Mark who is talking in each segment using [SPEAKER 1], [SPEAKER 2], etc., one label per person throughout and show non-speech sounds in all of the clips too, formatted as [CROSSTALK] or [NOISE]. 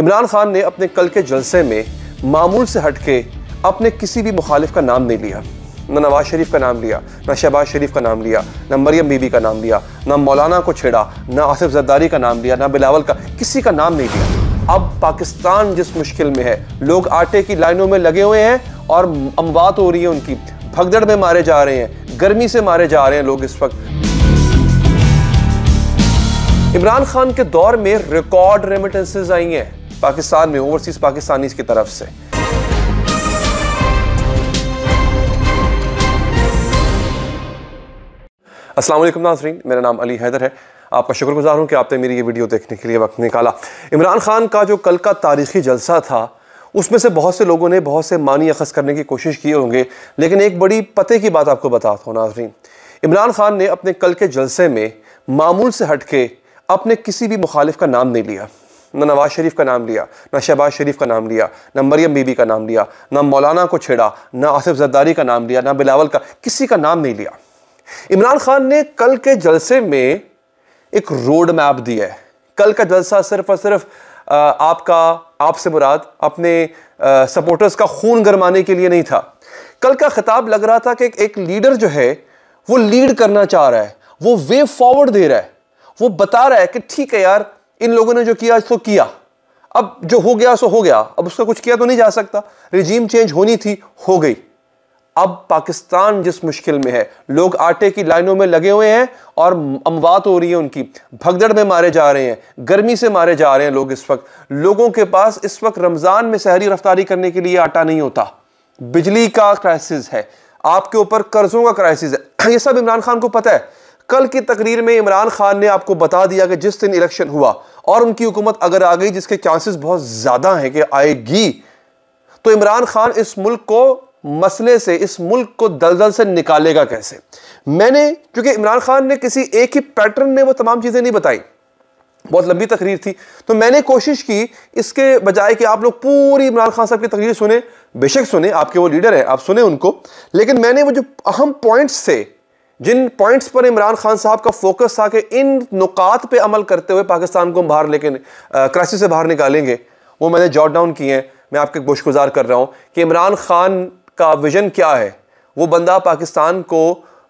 [SPEAKER 1] इमरान खान ने अपने कल के जलसे में मामूल से हट के अपने किसी भी मुखालिफ का नाम नहीं लिया ना नवाज शरीफ का नाम लिया ना शहबाज शरीफ का नाम लिया ना मरियम बीबी का नाम लिया ना मौलाना को छेड़ा ना आसिफ जरदारी का नाम लिया ना बिलावल का किसी का नाम नहीं लिया अब पाकिस्तान जिस मुश्किल में है लोग आटे की लाइनों में लगे हुए हैं और अमवात हो रही है उनकी भगदड़ में मारे जा रहे हैं गर्मी से मारे जा रहे हैं लोग इस वक्त इमरान खान के दौर में रिकॉर्ड रेमिटेंसेज आई हैं पाकिस्तान में ओवरसीज पाकिस्तानी की तरफ से असलम नाजरीन मेरा नाम अली हैदर है आपका शुक्रगुजार हूँ कि आपने मेरी ये वीडियो देखने के लिए वक्त निकाला इमरान खान का जो कल का तारीखी जलसा था उसमें से बहुत से लोगों ने बहुत से मानी अखज़ करने की कोशिश किए होंगे लेकिन एक बड़ी पते की बात आपको बताता हूँ नाजरीन इमरान खान ने अपने कल के जलसे में मामूल से हट के अपने किसी भी मुखालिफ का नाम नहीं लिया ना नवाज शरीफ का नाम लिया ना शहबाज शरीफ का नाम लिया ना मरियम बीबी का नाम लिया ना मौलाना को छेड़ा ना आसिफ जरदारी का नाम लिया ना बिलावल का किसी का नाम नहीं लिया इमरान खान ने कल के जलसे में एक रोड मैप दिया है कल का जलसा सिर्फ और सिर्फ आपका आपसे मुराद अपने सपोर्टर्स का खून गरमाने के लिए नहीं था कल का खिताब लग रहा था कि एक लीडर जो है वो लीड करना चाह रहा है वो वे फॉरवर्ड दे रहा है वो बता रहा है कि ठीक है यार इन लोगों ने जो किया तो किया अब जो हो गया सो हो गया अब उसका कुछ किया तो नहीं जा सकता रिजीम चेंज होनी थी हो गई अब पाकिस्तान जिस मुश्किल में है लोग आटे की लाइनों में लगे हुए हैं और अमवात हो रही है उनकी भगदड़ में मारे जा रहे हैं गर्मी से मारे जा रहे हैं लोग इस वक्त लोगों के पास इस वक्त रमज़ान में शहरी रफ्तारी करने के लिए आटा नहीं होता बिजली का क्राइसिस है आपके ऊपर कर्जों का क्राइसिस है [CLEARS THROAT] यह सब इमरान खान को पता है कल की तकरीर में इमरान खान ने आपको बता दिया कि जिस दिन इलेक्शन हुआ और उनकी हुकूमत अगर आ गई जिसके चांसेस बहुत ज़्यादा हैं कि आएगी तो इमरान खान इस मुल्क को मसले से इस मुल्क को दलदल से निकालेगा कैसे मैंने क्योंकि इमरान खान ने किसी एक ही पैटर्न में वो तमाम चीज़ें नहीं बताई बहुत लंबी तकरीर थी तो मैंने कोशिश की इसके बजाय कि आप लोग पूरी इमरान खान साहब की तकरीर सुने बेशक सुने आपके वो लीडर हैं आप सुने उनको लेकिन मैंने वो जो अहम पॉइंट्स थे जिन पॉइंट्स पर इमरान खान साहब का फोकस था कि इन नुकात पे अमल करते हुए पाकिस्तान को हम बाहर लेके क्राइसिस से बाहर निकालेंगे वो मैंने जॉट डाउन किए हैं मैं आपके बुशगुजार कर रहा हूँ कि इमरान खान का विजन क्या है वो बंदा पाकिस्तान को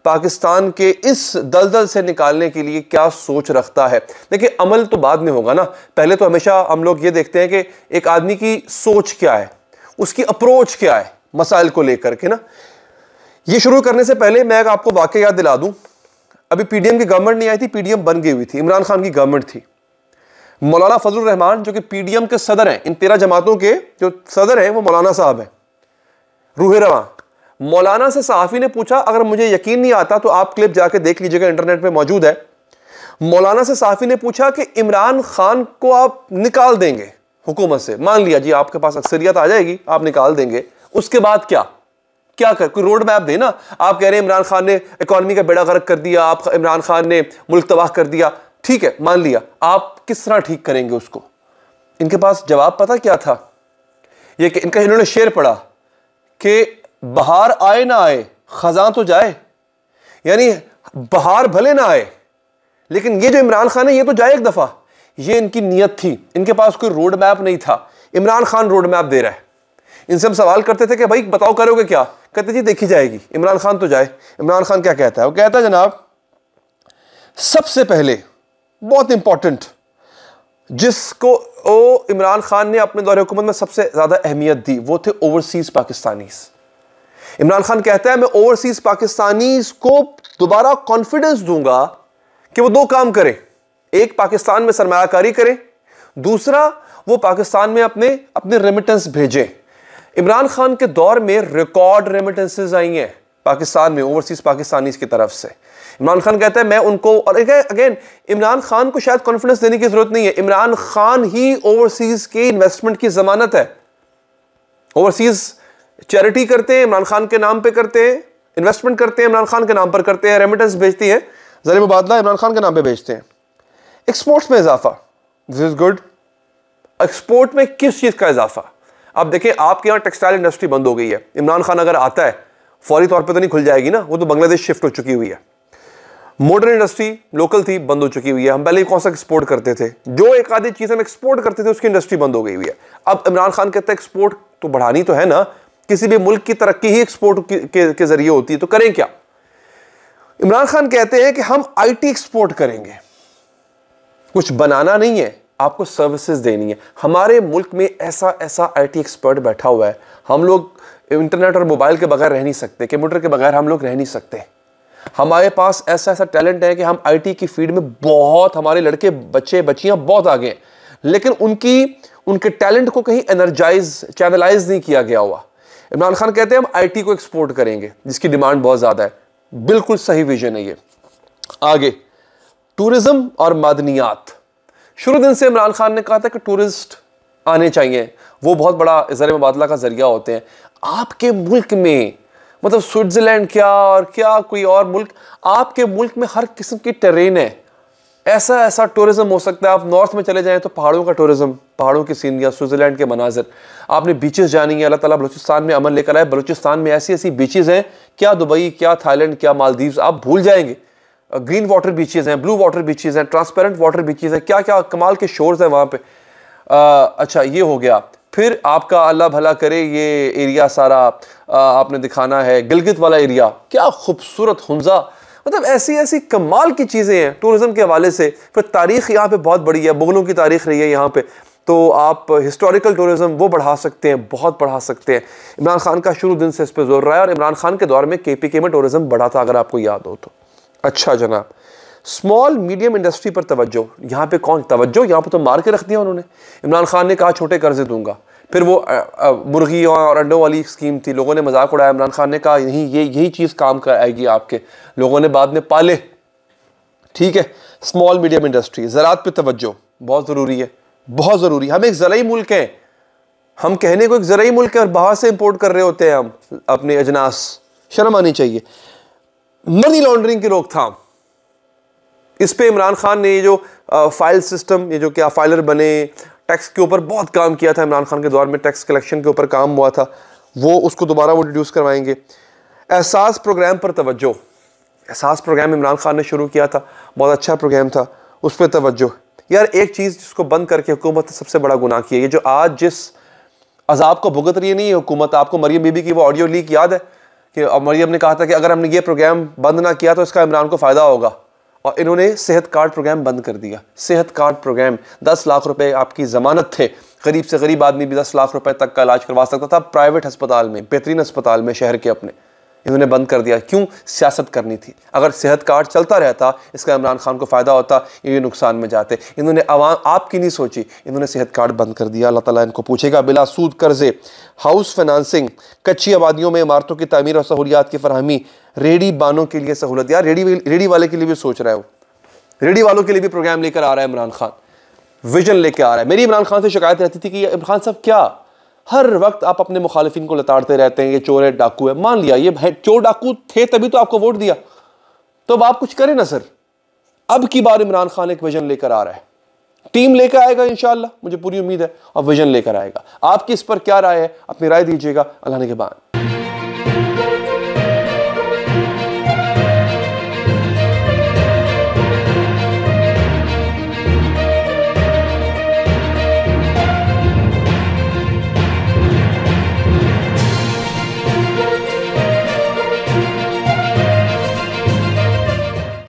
[SPEAKER 1] पाकिस्तान के इस दलदल से निकालने के लिए क्या सोच रखता है देखिए अमल तो बाद में होगा ना पहले तो हमेशा हम लोग ये देखते हैं कि एक आदमी की सोच क्या है उसकी अप्रोच क्या है मसाइल को लेकर के ना ये शुरू करने से पहले मैं आपको वाकई याद दिला दूं अभी पीडीएम की गवर्नमेंट नहीं आई थी पीडीएम बन गई हुई थी इमरान खान की गवर्नमेंट थी मौलाना फजल रहमान जो कि पीडीएम के सदर हैं इन तेरह जमातों के जो सदर हैं वो मौलाना साहब हैं रूह रवा मौलाना से सहाफ़ी ने पूछा अगर मुझे यकीन नहीं आता तो आप क्लिप जाके देख लीजिएगा इंटरनेट पर मौजूद है मौलाना से सहाफ़ी ने पूछा कि इमरान खान को आप निकाल देंगे हुकूमत से मान लिया जी आपके पास अक्सरियत आ जाएगी आप निकाल देंगे उसके बाद क्या क्या कर कोई रोड मैप देना आप कह रहे हैं इमरान खान ने इकॉनमी का बेड़ा गर्क कर दिया आप इमरान खान ने मुल्क तबाह कर दिया ठीक है मान लिया आप किस तरह ठीक करेंगे उसको इनके पास जवाब पता क्या था ये कि इनका इन्होंने शेर पढ़ा कि बहार आए ना आए ख़ज़ा तो जाए यानी बहार भले ना आए लेकिन ये जो इमरान खान है ये तो जाए एक दफ़ा ये इनकी नीयत थी इनके पास कोई रोड मैप नहीं था इमरान खान रोड मैप दे रहा है इनसे हम सवाल करते थे कि भाई बताओ करोगे क्या कहते जी देखी जाएगी इमरान खान तो जाए इमरान खान क्या कहता है वो कहता है जनाब सबसे पहले बहुत इंपॉर्टेंट जिसको ओ इमरान खान ने अपने दौरे हुकूमत में सबसे ज़्यादा अहमियत दी वो थे ओवरसीज़ पाकिस्तानीज़ इमरान खान कहता है मैं ओवरसीज़ पाकिस्तानीज़ को दोबारा कॉन्फिडेंस दूंगा कि वो दो काम करें एक पाकिस्तान में सरमाकारी करें दूसरा वो पाकिस्तान में अपने अपने रेमिटेंस भेजें इमरान खान के दौर में रिकॉर्ड रेमिटेंसेज आई हैं पाकिस्तान में ओवरसीज पाकिस्तानी की तरफ से इमरान खान कहता है मैं उनको और अगेन इमरान खान को शायद कॉन्फिडेंस देने की जरूरत नहीं है इमरान खान ही ओवरसीज के इन्वेस्टमेंट की जमानत है ओवरसीज चैरिटी करते हैं इमरान खान के नाम पर करते हैं इन्वेस्टमेंट करते हैं इमरान खान के नाम पर करते हैं रेमिटेंस भेजती है जर मुबादला इमरान खान के नाम पर भेजते हैं एक्सपोर्ट्स में इजाफा दिस इज गुड एक्सपोर्ट में किस चीज़ का इजाफा अब देखिए आपके यहाँ टेक्सटाइल इंडस्ट्री बंद हो गई है इमरान खान अगर आता है फौरी तौर पर तो नहीं खुल जाएगी ना वो तो बांग्लादेश शिफ्ट हो चुकी हुई है मॉडर्न इंडस्ट्री लोकल थी बंद हो चुकी हुई है हम पहले कौन सा एक्सपोर्ट करते थे जो एक आधी चीज़ हम एक्सपोर्ट करते थे उसकी इंडस्ट्री बंद हो गई हुई है अब इमरान खान कहते हैं एक्सपोर्ट तो बढ़ानी तो है ना किसी भी मुल्क की तरक्की ही एक्सपोर्ट के, के, के जरिए होती है तो करें क्या इमरान खान कहते हैं कि हम आईटी एक्सपोर्ट करेंगे कुछ बनाना नहीं है आपको सर्विसेज देनी है हमारे मुल्क में ऐसा ऐसा आईटी एक्सपर्ट बैठा हुआ है हम लोग इंटरनेट और मोबाइल के बगैर रह नहीं सकते कंप्यूटर के बगैर हम लोग रह नहीं सकते हमारे पास ऐसा ऐसा टैलेंट है कि हम आईटी की फील्ड में बहुत हमारे लड़के बच्चे बच्चियां बहुत आगे हैं लेकिन उनकी उनके टैलेंट को कहीं एनर्जाइज चैनलाइज नहीं किया गया हुआ इमरान खान कहते हैं हम आईटी को एक्सपोर्ट करेंगे जिसकी डिमांड बहुत ज़्यादा है बिल्कुल सही विजन है ये आगे टूरिज्म और मादनियात शुरू दिन से इमरान खान ने कहा था कि टूरिस्ट आने चाहिए वो बहुत बड़ा इजर मुबादला का जरिया होते हैं आपके मुल्क में मतलब स्विट्ज़रलैंड क्या और क्या कोई और मुल्क आपके मुल्क में हर किस्म की ट्रेन है ऐसा ऐसा टूरिज़म हो सकता है आप नॉर्थ में चले जाएँ तो पहाड़ों का टूरिज़म पहाड़ों की सीनरियाँ स्विट्ज़रलैंड के मनाजर आपने बीचेस जानी है अल्लाह ताला बलूचिस्तान में अमन लेकर आए बलूचिस्तान में ऐसी ऐसी बीचेस हैं क्या दुबई क्या थाईलैंड क्या मालदीव्स आप भूल जाएंगे ग्रीन वाटर बीचेज़ हैं ब्लू वाटर बीचेज़ हैं ट्रांसपेरेंट वाटर बीचेज़ हैं क्या क्या कमाल के शोर्स हैं वहाँ पे आ, uh, अच्छा ये हो गया फिर आपका अल्लाह भला करे ये एरिया सारा आ, uh, आपने दिखाना है गिलगित वाला एरिया क्या खूबसूरत हंजा मतलब ऐसी ऐसी कमाल की चीज़ें हैं टूरिज़म के हवाले से फिर तारीख़ यहाँ पर बहुत बड़ी है मुग़लों की तारीख़ रही है यहाँ पर तो आप हिस्टोरिकल टूरिज़म वो बढ़ा सकते हैं बहुत बढ़ा सकते हैं इमरान खान का शुरू दिन से इस पर जोर रहा है और इमरान खान के दौर में के पी के में टूरिज़म बढ़ा था अगर आपको याद हो तो अच्छा जनाब स्मॉल मीडियम इंडस्ट्री पर तवज्जो यहाँ पे कौन तवज्जो यहाँ पे तो मार के रख दिया उन्होंने इमरान खान ने कहा छोटे कर्जे दूंगा फिर वो मुर्गी और अंडों वाली स्कीम थी लोगों ने मजाक उड़ाया इमरान खान ने कहा यही ये यही चीज़ काम कर आएगी आपके लोगों ने बाद में पाले ठीक है स्मॉल मीडियम इंडस्ट्री ज़रात पर तवज्जो बहुत ज़रूरी है बहुत ज़रूरी हम एक ज़रूरी मुल्क हैं हम कहने को एक ज़रूरी मुल्क है और बाहर से इम्पोर्ट कर रहे होते हैं हम अपने अजनास शर्म आनी चाहिए मनी लॉन्ड्रिंग की रोकथाम इस पे इमरान खान ने ये जो फाइल सिस्टम ये जो क्या फाइलर बने टैक्स के ऊपर बहुत काम किया था इमरान खान के दौर में टैक्स कलेक्शन के ऊपर काम हुआ था वो उसको दोबारा वो रिड्यूस करवाएंगे एहसास प्रोग्राम पर तवज्जो एहसास प्रोग्राम इमरान खान ने शुरू किया था बहुत अच्छा प्रोग्राम था उस पर तवज्जो यार एक चीज़ जिसको बंद करके हुकूमत ने सबसे बड़ा गुनाह किया ये जो आज जिस अजाब को भुगत रही है नहीं है हुकूमत आपको मरियम बीबी की वो ऑडियो लीक याद है कि मरियम ने कहा था कि अगर हमने ये प्रोग्राम बंद ना किया तो इसका इमरान को फ़ायदा होगा और इन्होंने सेहत कार्ड प्रोग्राम बंद कर दिया सेहत कार्ड प्रोग्राम दस लाख रुपए आपकी ज़मानत थे गरीब से गरीब आदमी भी दस लाख रुपए तक का इलाज करवा सकता था प्राइवेट अस्पताल में बेहतरीन अस्पताल में शहर के अपने इन्होंने बंद कर दिया क्यों सियासत करनी थी अगर सेहत कार्ड चलता रहता इसका इमरान खान को फ़ायदा होता ये नुकसान में जाते इन्होंने आवाम आपकी नहीं सोची इन्होंने सेहत कार्ड बंद कर दिया अल्लाह ताला इनको पूछेगा बिला सूद कर्जे हाउस फाइनेंसिंग कच्ची आबादियों में इमारतों की तमीर और सहूलियात की फरहमी रेडी बानों के लिए सहूलत यार रेडी रेडी वाले के लिए भी सोच रहा है वो रेडी वालों के लिए भी प्रोग्राम लेकर आ रहा है इमरान खान विजन लेकर आ रहा है मेरी इमरान खान से शिकायत रहती थी कि इमरान साहब क्या हर वक्त आप अपने मुखालिफिन को लताड़ते रहते हैं ये चोर है डाकू है मान लिया ये चोर डाकू थे तभी तो आपको वोट दिया तो अब आप कुछ करें ना सर अब की बार इमरान खान एक विजन लेकर आ रहा है टीम लेकर आएगा इन मुझे पूरी उम्मीद है और विजन लेकर आएगा आपकी इस पर क्या राय है अपनी राय दीजिएगा अल्लाह के बाद